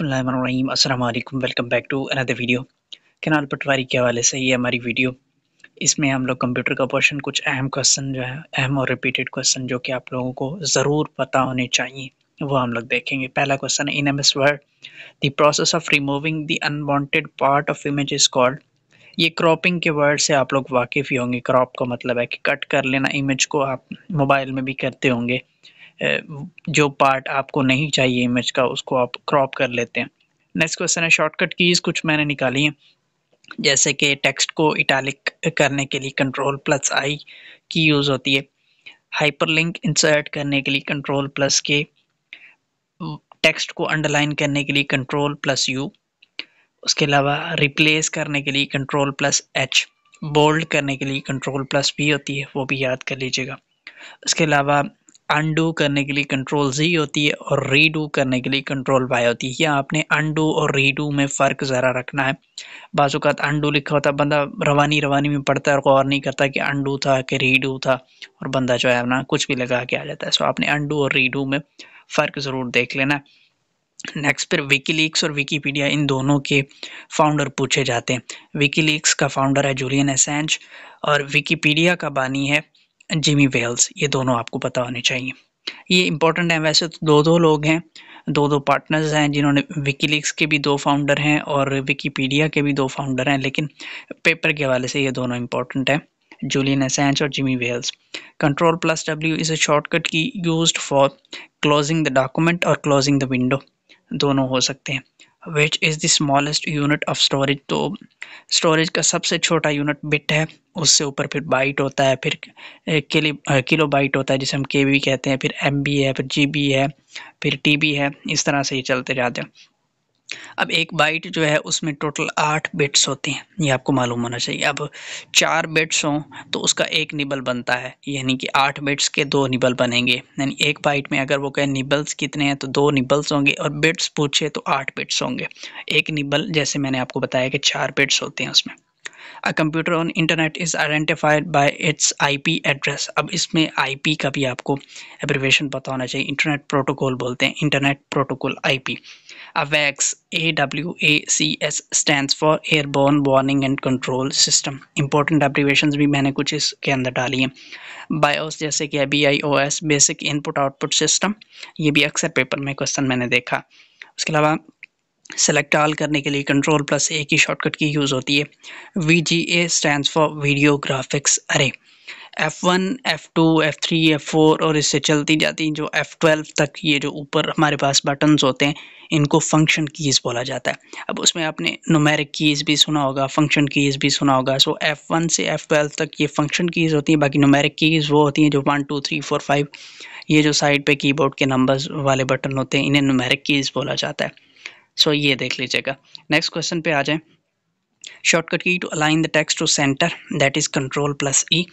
अस्सलाम वालेकुम welcome back to another video कनाल पटवारी के हवाले से ये हमारी वीडियो इसमें हम लोग कंप्यूटर का पोर्शन कुछ अहम क्वेश्चन जो है अहम और रिपीटेड क्वेश्चन जो कि आप लोगों को ज़रूर पता होने चाहिए वो हम लोग देखेंगे पहला question in M S Word the process of removing the unwanted part of image is called ये क्रॉपिंग के वर्ड से आप लोग वाकिफ़ ही होंगे क्रॉप का मतलब है कि कट कर लेना इमेज को आप मोबाइल में भी करते होंगे जो पार्ट आपको नहीं चाहिए इमेज का उसको आप क्रॉप कर लेते हैं नेक्स्ट क्वेश्चन है शॉर्टकट कीज़ कुछ मैंने निकाली हैं जैसे कि टेक्स्ट को इटैलिक करने के लिए कंट्रोल प्लस आई की यूज़ होती है हाइपरलिंक इंसर्ट करने के लिए कंट्रोल प्लस के टेक्स्ट को अंडरलाइन करने के लिए कंट्रोल प्लस यू उसके अलावा रिप्लेस करने के लिए कंट्रोल प्लस एच बोल्ड करने के लिए कंट्रोल प्लस भी होती है वो भी याद कर लीजिएगा उसके अलावा अनडू करने के लिए कंट्रोल जी होती है और रीडू करने के लिए कंट्रोल वाई होती है यह आपने अनडू और रीडू में फ़र्क ज़रा रखना है बाजूकात तो अनडू लिखा होता है बंदा रवानी रवानी में पढ़ता है और गौर नहीं करता कि अनडू था कि रीडू था और बंदा जो है ना कुछ भी लगा के आ जाता है सो आपने अनडू और रीडू में फ़र्क ज़रूर देख लेना है नेक्स्ट फिर विकीलीक्स और विकीपीडिया इन दोनों के फाउंडर पूछे जाते हैं विकीलीक्स का फाउंडर है जूलियन एसेंज और विकीपीडिया का बानी है जिमी वेल्स ये दोनों आपको पता होने चाहिए ये इंपॉर्टेंट है वैसे तो दो दो लोग हैं दो दो पार्टनर्स हैं जिन्होंने विकीलीक्स के भी दो फाउंडर हैं और विकीपीडिया के भी दो फाउंडर हैं लेकिन पेपर के हवाले से ये दोनों इंपॉर्टेंट हैं जूलियन एसेंच और Jimmy Wales control plus W is a shortcut key use for closing the document और क्लोजिंग द विंडो दोनों हो सकते हैं which is the smallest unit of storage तो स्टोरेज का सबसे छोटा यूनिट बिट है उससे ऊपर फिर बाइट होता है फिर किलो किलो बाइट होता है जिसे हम के कहते हैं फिर एम है फिर जी है फिर टी है इस तरह से ही चलते जाते हैं अब एक बाइट जो है उसमें टोटल आठ बिट्स होती हैं ये आपको मालूम होना चाहिए अब चार बिट्स हों तो उसका एक निबल बनता है यानी कि आठ बिट्स के दो निबल बनेंगे यानी एक बाइट में अगर वो कहे निबल्स कितने हैं तो दो निबल्स होंगे और बिट्स पूछे तो आठ बिट्स होंगे एक निबल जैसे मैंने आपको बताया कि चार बिट्स होते हैं उसमें a computer on internet is identified by its IP address अब इसमें आईपी का भी आपको एब्रिवेशन पता होना चाहिए इंटरनेट प्रोटोकॉल बोलते हैं इंटरनेट प्रोटोकॉल आईपी अ वैक्स A W A C S stand for airborne warning and control system important abbreviation भी मैंने कुछ इसके अंदर डाली हैं बायोस जैसे कि B I O S basic input output system ये भी अक्सर पेपर में क्वेश्चन मैंने देखा उसके अलावा सेलेक्ट आल करने के लिए कंट्रोल प्लस ए की शॉर्टकट की यूज़ होती है V G A stand for video graphics अरे F one F two F three F four और इससे चलती जाती जो एफ़ ट्वेल्व तक ये जो ऊपर हमारे पास बटन्स होते हैं इनको फंक्शन कीज़ बोला जाता है अब उसमें आपने नोमेरिक कीज़ भी सुना होगा फंक्शन कीज़ भी सुना होगा सो एफ़ वन से एफ़ ट्वेल्व तक ये फंक्शन कीज़ होती हैं बाकी नोमेरिक कीज़ वो होती हैं जो one two three four five ये जो साइड पे कीबोर्ड के नंबर्स वाले बटन होते हैं इन्हें नोमेरिक कीज़ बोला जाता है सो ये देख लीजिएगा नेक्स्ट क्वेश्चन पे आ जाए shortcut key to align the text to center that is control plus E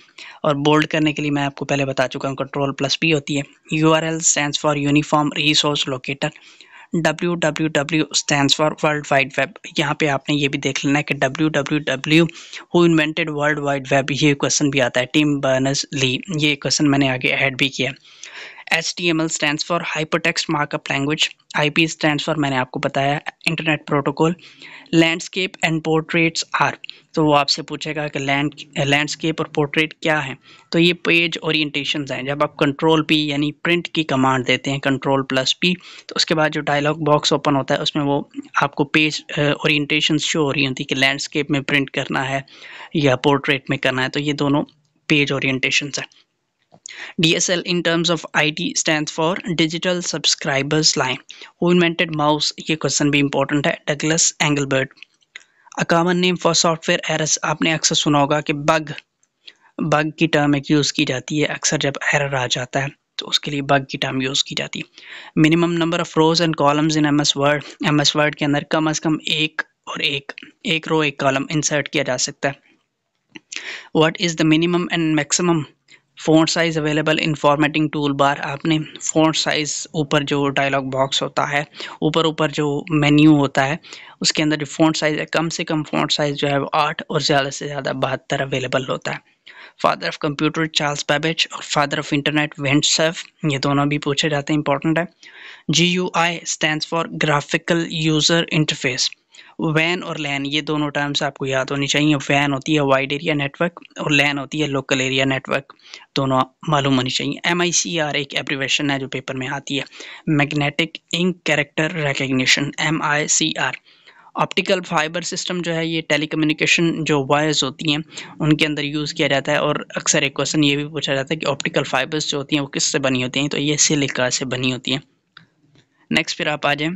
और बोल्ड करने के लिए मैं आपको पहले बता चुका हूँ कंट्रोल प्लस पी होती है U R L stand for uniform resource locator W W W stand for world wide web यहाँ पे आपने ये भी देख लेना है कि W W W who invented world wide web ये क्वेश्चन भी आता है टीम बर्नर्स ली ये क्वेश्चन मैंने आगे ऐड भी किया HTML stands for Hypertext Markup Language, IP stands for मैंने आपको बताया internet protocol landscape and portraits are तो वो आपसे पूछेगा कि लैंड लैंडस्केप और पोर्ट्रेट क्या है तो ये पेज ओरिएंटेशन हैं जब आप कंट्रोल पी यानी प्रिंट की कमांड देते हैं कंट्रोल प्लस पी तो उसके बाद जो डायलॉग बॉक्स ओपन होता है उसमें वो आपको पेज ओरिएंटेशन शो हो रही होती है कि लैंडस्केप में प्रिंट करना है या पोर्ट्रेट में करना है तो ये दोनों पेज ओरिएंटेशन हैं DSL in terms of IT stands for Digital Subscribers Line. Who invented mouse? ये क्वेश्चन भी इंपॉर्टेंट है Douglas Engelbart a common name for software errors आपने अक्सर सुना होगा कि बग बग की टर्म एक यूज़ की जाती है अक्सर जब एरर आ जाता है तो उसके लिए बग की टर्म यूज़ की जाती है minimum number of rows and columns in M S Word M S Word के अंदर कम अज़ कम एक और एक एक रो एक कॉलम इंसर्ट किया जा सकता है what is the minimum and maximum font size available in formatting tool bar आपने फ़ॉन्ट साइज़ ऊपर जो डायलॉग बॉक्स होता है ऊपर ऊपर जो मेन्यू होता है उसके अंदर जो फ़ॉन्ट साइज़ है कम से कम फ़ॉन्ट साइज़ जो है वो आठ और ज़्यादा से ज़्यादा बहत्तर अवेलेबल होता है father of computer Charles Babbage और फादर ऑफ इंटरनेट वेंटसेफ ये दोनों भी पूछे जाते हैं इंपॉर्टेंट है G U I stand for graphical user interface वैन और लैन ये दोनों टर्म्स आपको याद होनी चाहिए वैन होती है वाइड एरिया नेटवर्क और लैन होती है लोकल एरिया नेटवर्क दोनों मालूम होनी चाहिए एम आई सी आर एक एप्रीवेशन है जो पेपर में आती है magnetic ink character recognition M I C R optical fiber system जो है ये कम्युनिकेशन जो वायर्स होती हैं उनके अंदर यूज़ किया जाता है और अक्सर एक क्वेश्चन ये भी पूछा जाता है कि ऑप्टिकल फाइबर्स जो होती हैं वो किससे बनी होती हैं तो ये सिलिका से बनी होती हैं नेक्स्ट फिर आप आ जाएँ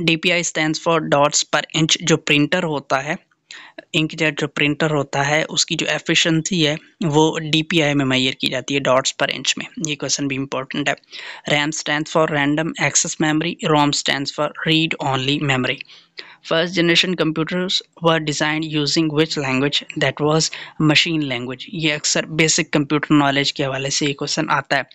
D P I stand for dots per inch जो प्रिंटर होता है इंक इंकजेट जो प्रिंटर होता है उसकी जो एफिशिएंसी है वो डी पी आई में मैयर की जाती है डॉट्स पर इंच में ये क्वेश्चन भी इंपॉर्टेंट है RAM stand for random access memory ROM stand for read only memory first generation computers were designed using which language that was machine language ये अक्सर बेसिक कंप्यूटर नॉलेज के हवाले से ये क्वेश्चन आता है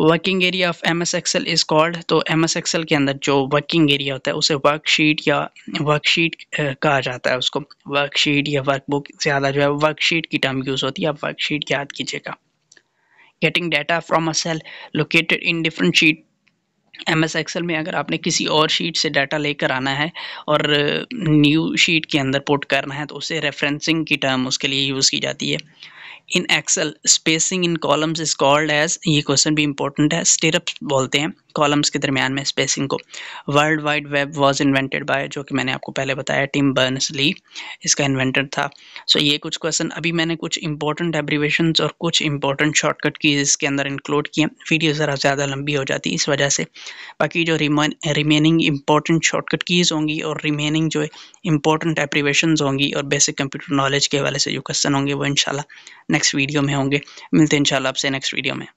working area of M S Excel is called तो M S Excel के अंदर जो वर्किंग एरिया होता है उसे वर्कशीट या वर्कशीट कहा जाता है उसको वर्कशीट या वर्कबुक ज़्यादा जो है वर्कशीट की टर्म यूज़ होती है आप वर्कशीट याद कीजिएगा getting data from a cell located in different sheet M S Excel में अगर आपने किसी और शीट से डाटा लेकर आना है और न्यू शीट के अंदर पुट करना है तो उसे रेफरेंसिंग की टर्म उसके लिए यूज़ की जाती है in Excel spacing in columns is called as ये क्वेश्चन भी इंपॉर्टेंट है स्टेरअप बोलते हैं कॉलम्स के दरमियान में स्पेसिंग को world wide web was invented by जो कि मैंने आपको पहले बताया टीम बर्नस ली इसका इन्वेंटर था सो so, ये कुछ क्वेश्चन अभी मैंने कुछ इंपॉर्टेंट एब्रीवेशन और कुछ इंपॉर्टेंट शॉर्टकट की इसके अंदर इंक्लूड किए वीडियो ज़रा ज़्यादा लंबी हो जाती इस वजह से बाकी जो रिमेनिंग इंपॉर्टेंट शॉर्टकट कीज़ होंगी और रिमेनिंग जो इंपॉर्टेंट एप्रीवेशन होंगी और बेसिक कंप्यूटर नॉलेज के हवाले से जो क्वेश्चन होंगे वो इनशाला नेक्स्ट वीडियो में होंगे मिलते हैं इनशाला आपसे नेक्स्ट वीडियो में